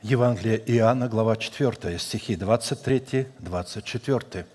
Евангелие Иоанна, глава 4, стихи 23-24.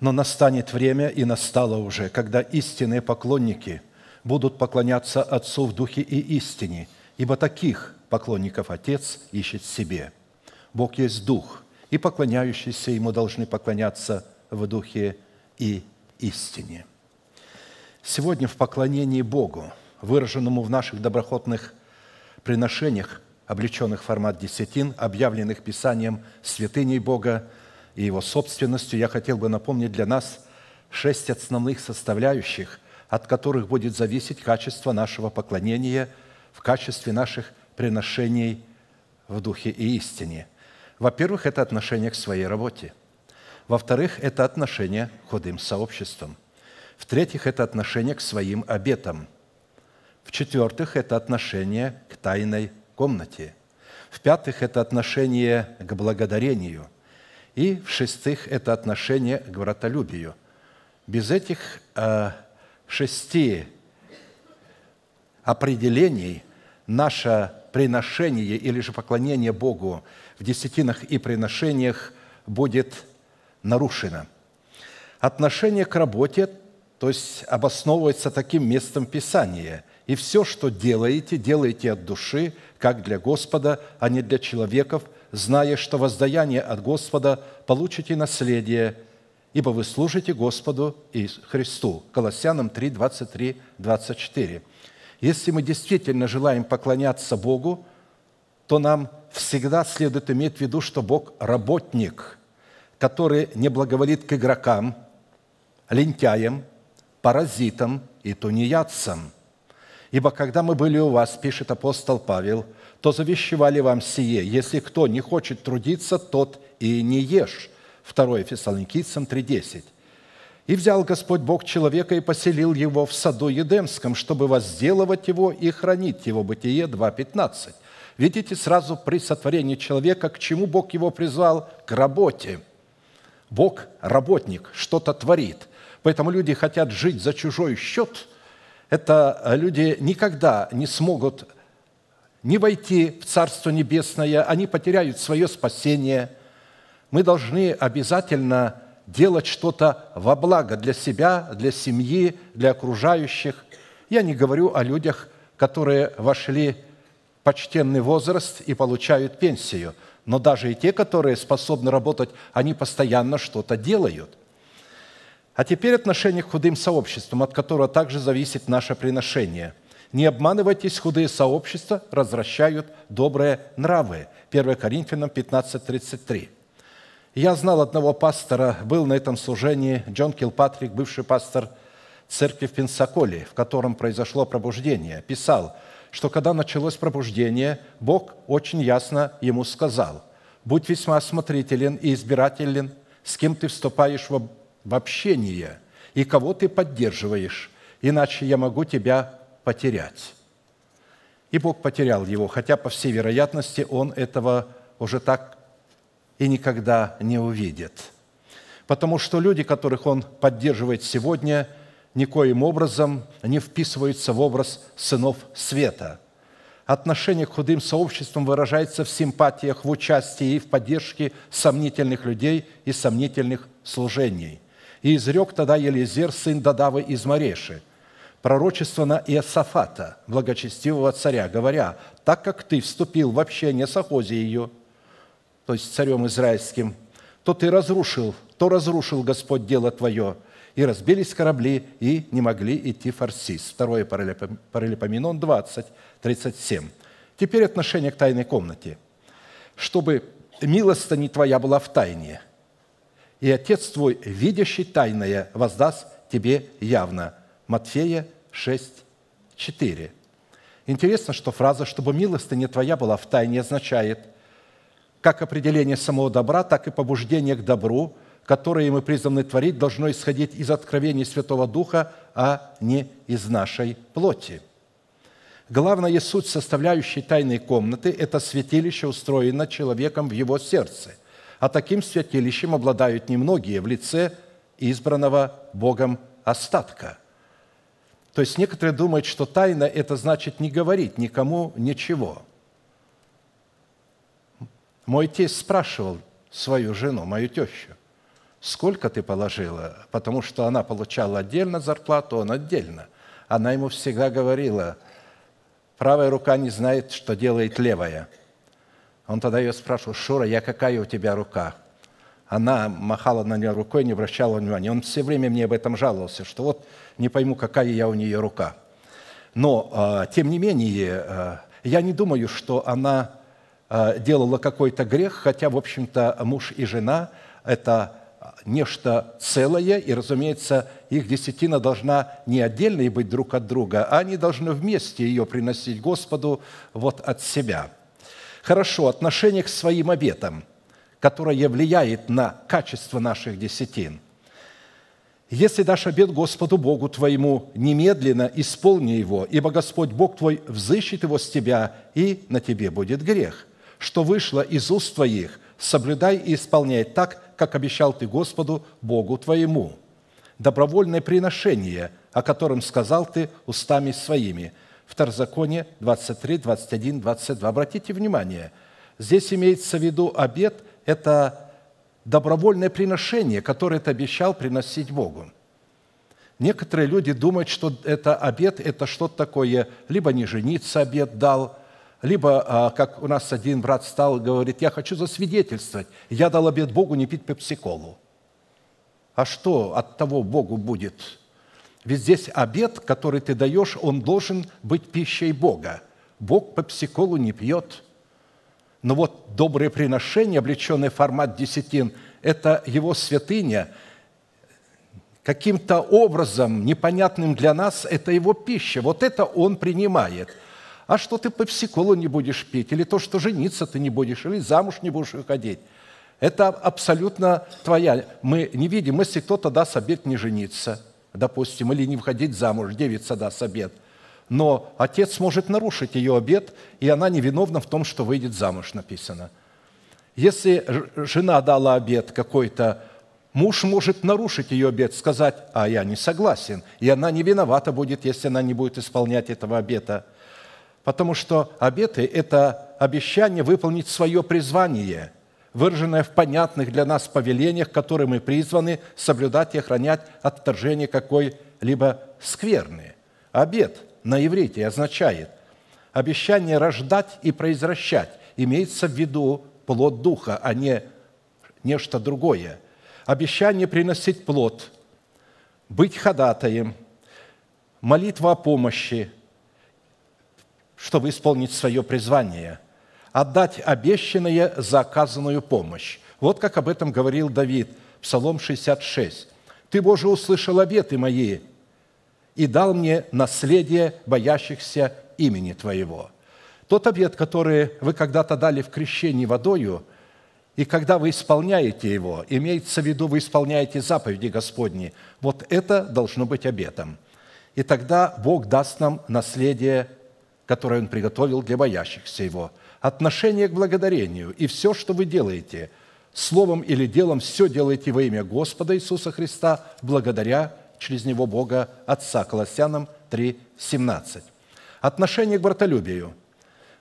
«Но настанет время, и настало уже, когда истинные поклонники будут поклоняться Отцу в Духе и истине, ибо таких поклонников Отец ищет себе. Бог есть Дух, и поклоняющиеся Ему должны поклоняться в Духе и истине». Сегодня в поклонении Богу, выраженному в наших доброхотных приношениях, облеченных в формат десятин, объявленных Писанием святыней Бога и Его собственностью, я хотел бы напомнить для нас шесть основных составляющих, от которых будет зависеть качество нашего поклонения в качестве наших приношений в духе и истине. Во-первых, это отношение к своей работе. Во-вторых, это отношение к худым сообществам. В-третьих, это отношение к своим обетам. В-четвертых, это отношение к тайной комнате. В-пятых, это отношение к благодарению. И в-шестых, это отношение к братолюбию. Без этих э, шести определений наше приношение или же поклонение Богу в десятинах и приношениях будет нарушено. Отношение к работе, то есть обосновывается таким местом Писания – и все, что делаете, делайте от души, как для Господа, а не для человеков, зная, что воздаяние от Господа получите наследие, ибо вы служите Господу и Христу». Колоссянам 3, 23, 24. Если мы действительно желаем поклоняться Богу, то нам всегда следует иметь в виду, что Бог – работник, который не благоволит к игрокам, лентяям, паразитам и тунеядцам – Ибо когда мы были у вас, пишет апостол Павел, то завещевали вам сие, если кто не хочет трудиться, тот и не ешь. 2 Фессалоникийцам 3.10. «И взял Господь Бог человека и поселил его в саду Едемском, чтобы возделывать его и хранить его». Бытие 2.15. Видите, сразу при сотворении человека, к чему Бог его призвал? К работе. Бог – работник, что-то творит. Поэтому люди хотят жить за чужой счет – это э, люди никогда не смогут не войти в Царство Небесное, они потеряют свое спасение. Мы должны обязательно делать что-то во благо для себя, для семьи, для окружающих. Я не говорю о людях, которые вошли в почтенный возраст и получают пенсию, но даже и те, которые способны работать, они постоянно что-то делают – а теперь отношение к худым сообществам, от которого также зависит наше приношение. Не обманывайтесь, худые сообщества развращают добрые нравы. 1 Коринфянам 15:33. Я знал одного пастора, был на этом служении, Джон Килпатрик, бывший пастор церкви в Пенсаколе, в котором произошло пробуждение, писал, что когда началось пробуждение, Бог очень ясно ему сказал, «Будь весьма осмотрителен и избирателен, с кем ты вступаешь в в общении и кого ты поддерживаешь, иначе я могу тебя потерять». И Бог потерял его, хотя, по всей вероятности, он этого уже так и никогда не увидит. Потому что люди, которых он поддерживает сегодня, никоим образом не вписываются в образ сынов света. Отношение к худым сообществам выражается в симпатиях, в участии и в поддержке сомнительных людей и сомнительных служений. И изрек тогда Елизер, сын Дадавы из Мареши, пророчество на Иосафата, благочестивого царя, говоря, так как ты вступил в общение с Ахозией, то есть царем израильским, то ты разрушил, то разрушил Господь дело твое, и разбились корабли, и не могли идти фарсис. 2 Паралипоменон 20, 37. Теперь отношение к тайной комнате. Чтобы милостыня твоя была в тайне – и Отец твой, видящий тайное, воздаст тебе явно». Матфея 6, 4. Интересно, что фраза «чтобы милостыня твоя была в тайне» означает как определение самого добра, так и побуждение к добру, которое мы призваны творить, должно исходить из откровений Святого Духа, а не из нашей плоти. Главная суть составляющей тайной комнаты – это святилище, устроено человеком в его сердце – а таким святилищем обладают немногие в лице избранного Богом остатка. То есть некоторые думают, что тайна – это значит не говорить никому ничего. Мой тесть спрашивал свою жену, мою тещу, сколько ты положила, потому что она получала отдельно зарплату, он отдельно. Она ему всегда говорила, правая рука не знает, что делает левая – он тогда ее спрашивал, Шура, я какая у тебя рука? Она махала на нее рукой, не обращала внимания. Он все время мне об этом жаловался, что вот не пойму, какая я у нее рука. Но, а, тем не менее, а, я не думаю, что она а, делала какой-то грех, хотя, в общем-то, муж и жена – это нечто целое, и, разумеется, их десятина должна не отдельной быть друг от друга, а они должны вместе ее приносить Господу вот от себя – хорошо отношение к своим обетам, которое влияет на качество наших десятин. Если дашь обет Господу Богу твоему, немедленно исполни его, ибо Господь Бог твой взыщет его с тебя, и на тебе будет грех. Что вышло из уст твоих, соблюдай и исполняй так, как обещал ты Господу Богу твоему. Добровольное приношение, о котором сказал ты устами своими – Второзаконие 23, 21, 22. Обратите внимание, здесь имеется в виду обед – это добровольное приношение, которое ты обещал приносить Богу. Некоторые люди думают, что это обед, это что-то такое, либо не жениться обед дал, либо, а, как у нас один брат стал, говорит, я хочу засвидетельствовать, я дал обед Богу не пить пепсиколу. А что от того Богу будет? Ведь здесь обед, который ты даешь, он должен быть пищей Бога. Бог по психолу не пьет. Но вот доброе приношение, облеченные в формат десятин, это его святыня. Каким-то образом, непонятным для нас, это его пища. Вот это он принимает – а что ты по психолу не будешь пить, или то, что жениться ты не будешь, или замуж не будешь выходить. Это абсолютно твоя. Мы не видим, если кто-то даст обед не жениться – допустим, или не входить замуж, девица даст обед. Но отец может нарушить ее обед, и она невиновна в том, что выйдет замуж, написано. Если жена дала обед какой-то, муж может нарушить ее обед, сказать, а я не согласен, и она не виновата будет, если она не будет исполнять этого обета. Потому что обеты – это обещание выполнить свое призвание – выраженное в понятных для нас повелениях, которые мы призваны соблюдать и охранять от вторжения какой-либо скверны. Обед на иврите означает обещание рождать и произвращать. Имеется в виду плод Духа, а не нечто другое. Обещание приносить плод, быть ходатаем, молитва о помощи, чтобы исполнить свое призвание – отдать обещанное за оказанную помощь. Вот как об этом говорил Давид, Псалом 66. «Ты, Боже, услышал обеты мои и дал мне наследие боящихся имени Твоего». Тот обет, который вы когда-то дали в крещении водою, и когда вы исполняете его, имеется в виду, вы исполняете заповеди Господни, вот это должно быть обетом. И тогда Бог даст нам наследие, которое Он приготовил для боящихся Его – отношение к благодарению и все, что вы делаете, словом или делом, все делайте во имя Господа Иисуса Христа, благодаря через Него Бога Отца. Колоссянам 3,17. Отношение к братолюбию.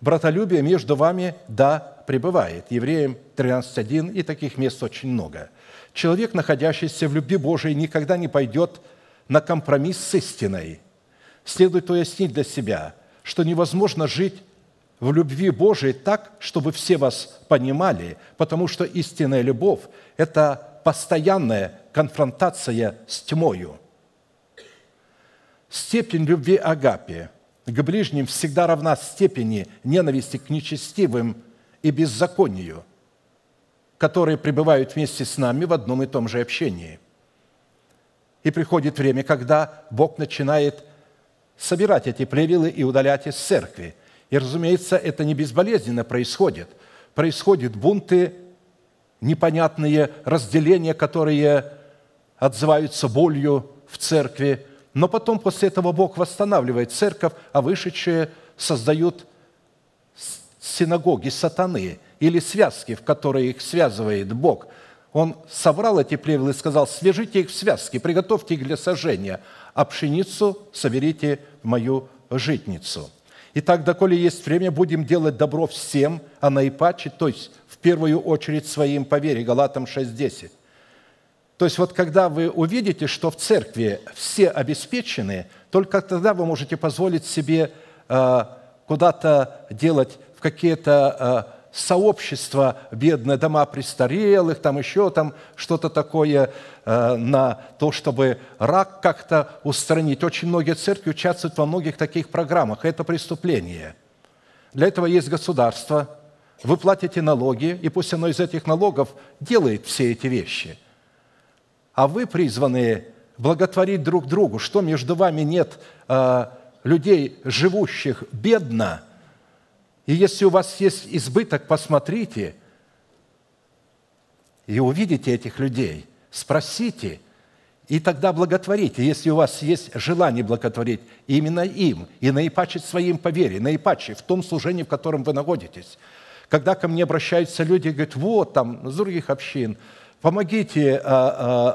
Братолюбие между вами, да, пребывает. Евреям 13.1, и таких мест очень много. Человек, находящийся в любви Божией, никогда не пойдет на компромисс с истиной. Следует уяснить для себя, что невозможно жить в любви Божией так, чтобы все вас понимали, потому что истинная любовь – это постоянная конфронтация с тьмою. Степень любви Агапия к ближним всегда равна степени ненависти к нечестивым и беззаконию, которые пребывают вместе с нами в одном и том же общении. И приходит время, когда Бог начинает собирать эти плевелы и удалять из церкви. И, разумеется, это не безболезненно происходит. Происходят бунты, непонятные разделения, которые отзываются болью в церкви. Но потом после этого Бог восстанавливает церковь, а вышедшие создают синагоги сатаны или связки, в которые их связывает Бог. Он собрал эти плевелы и сказал, свяжите их в связки, приготовьте их для сожжения, а пшеницу соберите в мою житницу – Итак, доколе есть время, будем делать добро всем, а наипаче, то есть в первую очередь своим по вере, Галатам 6.10. То есть вот когда вы увидите, что в церкви все обеспечены, только тогда вы можете позволить себе э, куда-то делать в какие-то э, сообщество бедное, дома престарелых, там еще там что-то такое э, на то, чтобы рак как-то устранить. Очень многие церкви участвуют во многих таких программах. Это преступление. Для этого есть государство. Вы платите налоги, и пусть оно из этих налогов делает все эти вещи. А вы призваны благотворить друг другу, что между вами нет э, людей, живущих бедно – и если у вас есть избыток, посмотрите и увидите этих людей, спросите, и тогда благотворите, если у вас есть желание благотворить именно им, и наипаче своим по вере, наипаче в том служении, в котором вы находитесь. Когда ко мне обращаются люди говорят, вот там, из других общин, помогите, а,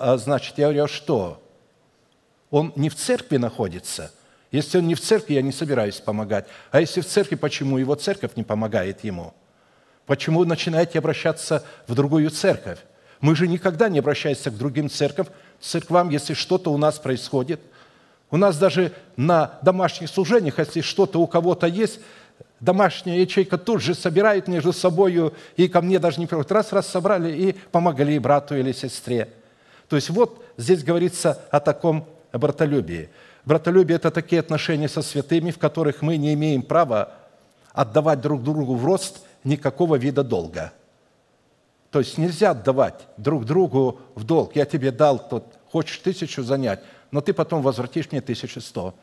а, а, значит, я говорю, а что? Он не в церкви находится – если он не в церкви, я не собираюсь помогать. А если в церкви, почему его церковь не помогает ему? Почему вы начинаете обращаться в другую церковь? Мы же никогда не обращаемся к другим церквам, церквам, если что-то у нас происходит. У нас даже на домашних служениях, если что-то у кого-то есть, домашняя ячейка тут же собирает между собой, и ко мне даже не приходит. Раз, раз собрали и помогли брату или сестре. То есть вот здесь говорится о таком о братолюбии. Братолюбие – это такие отношения со святыми, в которых мы не имеем права отдавать друг другу в рост никакого вида долга. То есть нельзя отдавать друг другу в долг. Я тебе дал, тот, хочешь тысячу занять, но ты потом возвратишь мне тысячу сто.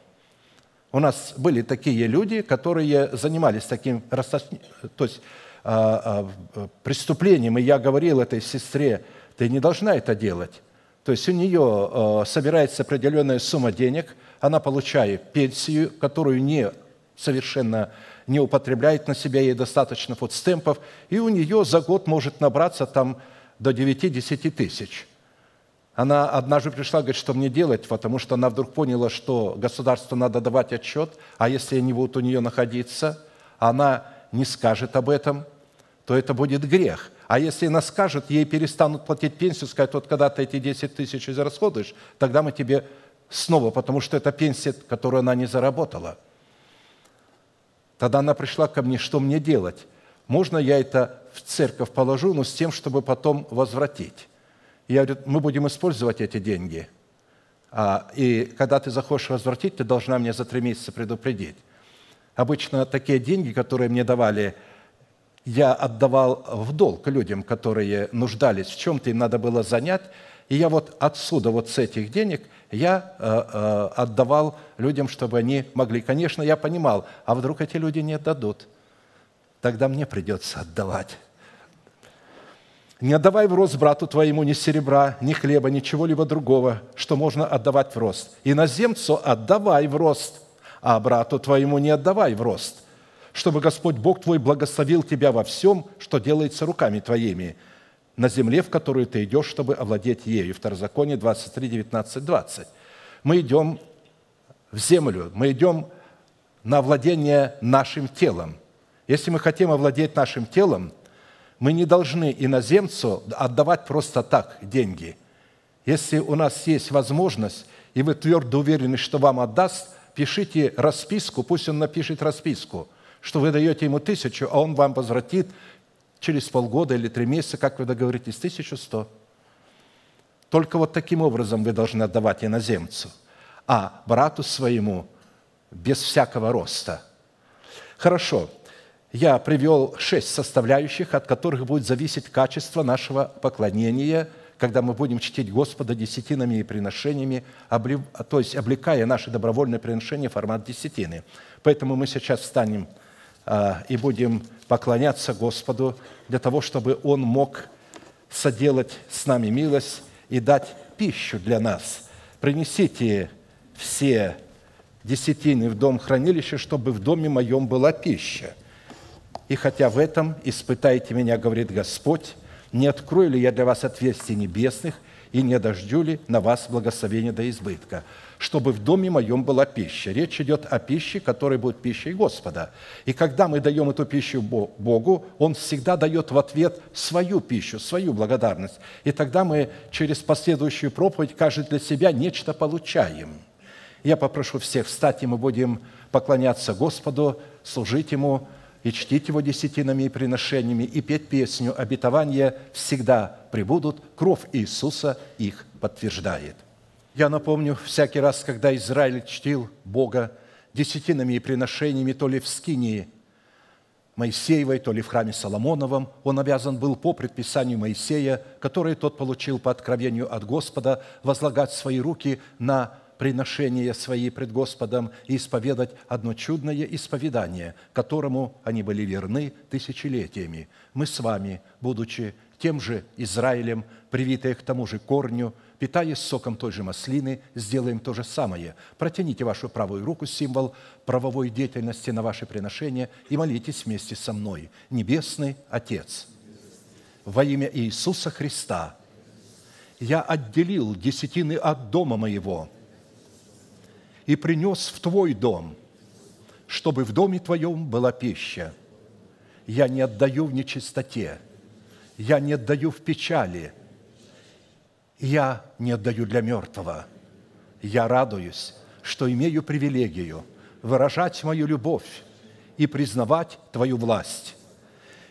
У нас были такие люди, которые занимались таким то есть, а, а, а, преступлением, и я говорил этой сестре, ты не должна это делать. То есть у нее э, собирается определенная сумма денег, она получает пенсию, которую не совершенно не употребляет на себя, ей достаточно фудстемпов, и у нее за год может набраться там до 9-10 тысяч. Она однажды пришла, говорит, что мне делать, потому что она вдруг поняла, что государству надо давать отчет, а если они будут у нее находиться, она не скажет об этом, то это будет грех – а если она скажет, ей перестанут платить пенсию, сказать, вот когда ты эти 10 тысяч израсходуешь, тогда мы тебе снова, потому что это пенсия, которую она не заработала. Тогда она пришла ко мне, что мне делать? Можно я это в церковь положу, но с тем, чтобы потом возвратить? я говорю, мы будем использовать эти деньги. А, и когда ты захочешь возвратить, ты должна мне за три месяца предупредить. Обычно такие деньги, которые мне давали – я отдавал в долг людям, которые нуждались в чем-то, им надо было занять. И я вот отсюда, вот с этих денег, я э, э, отдавал людям, чтобы они могли. Конечно, я понимал, а вдруг эти люди не отдадут? Тогда мне придется отдавать. Не отдавай в рост брату твоему ни серебра, ни хлеба, ничего-либо другого, что можно отдавать в рост. Иноземцу отдавай в рост, а брату твоему не отдавай в рост – чтобы Господь Бог твой благословил тебя во всем, что делается руками твоими, на земле, в которую ты идешь, чтобы овладеть ею». Второзаконие 23, 19, 20. Мы идем в землю, мы идем на овладение нашим телом. Если мы хотим овладеть нашим телом, мы не должны иноземцу отдавать просто так деньги. Если у нас есть возможность, и вы твердо уверены, что вам отдаст, пишите расписку, пусть он напишет расписку – что вы даете ему тысячу, а он вам возвратит через полгода или три месяца, как вы договоритесь, тысячу сто. Только вот таким образом вы должны отдавать иноземцу, а брату своему без всякого роста. Хорошо, я привел шесть составляющих, от которых будет зависеть качество нашего поклонения, когда мы будем чтить Господа десятинами и приношениями, то есть облекая наши добровольные приношения в формат десятины. Поэтому мы сейчас встанем – а, и будем поклоняться Господу для того, чтобы Он мог соделать с нами милость и дать пищу для нас. Принесите все десятины в дом хранилища, чтобы в доме моем была пища. И хотя в этом испытайте меня, говорит Господь, не открою ли я для вас отверстий небесных, и не дождю ли на вас благословения до избытка, чтобы в доме моем была пища». Речь идет о пище, которая будет пищей Господа. И когда мы даем эту пищу Богу, Он всегда дает в ответ свою пищу, свою благодарность. И тогда мы через последующую проповедь каждый для себя нечто получаем. Я попрошу всех встать, и мы будем поклоняться Господу, служить Ему – и чтить Его десятинами и приношениями, и петь песню «Обетования всегда прибудут, кровь Иисуса их подтверждает». Я напомню, всякий раз, когда Израиль чтил Бога десятинами и приношениями, то ли в Скинии Моисеевой, то ли в храме Соломоновом, он обязан был по предписанию Моисея, который тот получил по откровению от Господа, возлагать свои руки на приношения свои пред Господом и исповедать одно чудное исповедание, которому они были верны тысячелетиями. Мы с вами, будучи тем же Израилем, привитые к тому же корню, питаясь соком той же маслины, сделаем то же самое. Протяните вашу правую руку, символ правовой деятельности на ваши приношения, и молитесь вместе со мной. Небесный Отец, во имя Иисуса Христа, я отделил десятины от дома моего – и принес в твой дом, чтобы в доме твоем была пища. Я не отдаю в нечистоте, я не отдаю в печали, я не отдаю для мертвого. Я радуюсь, что имею привилегию выражать мою любовь и признавать Твою власть.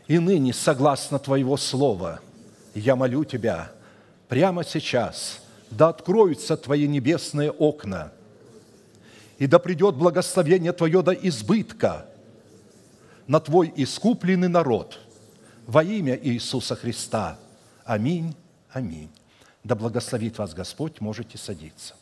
И ныне, согласно Твоего слова, я молю Тебя прямо сейчас, да откроются Твои небесные окна – и да придет благословение Твое до избытка на Твой искупленный народ во имя Иисуса Христа. Аминь, аминь. Да благословит вас Господь, можете садиться.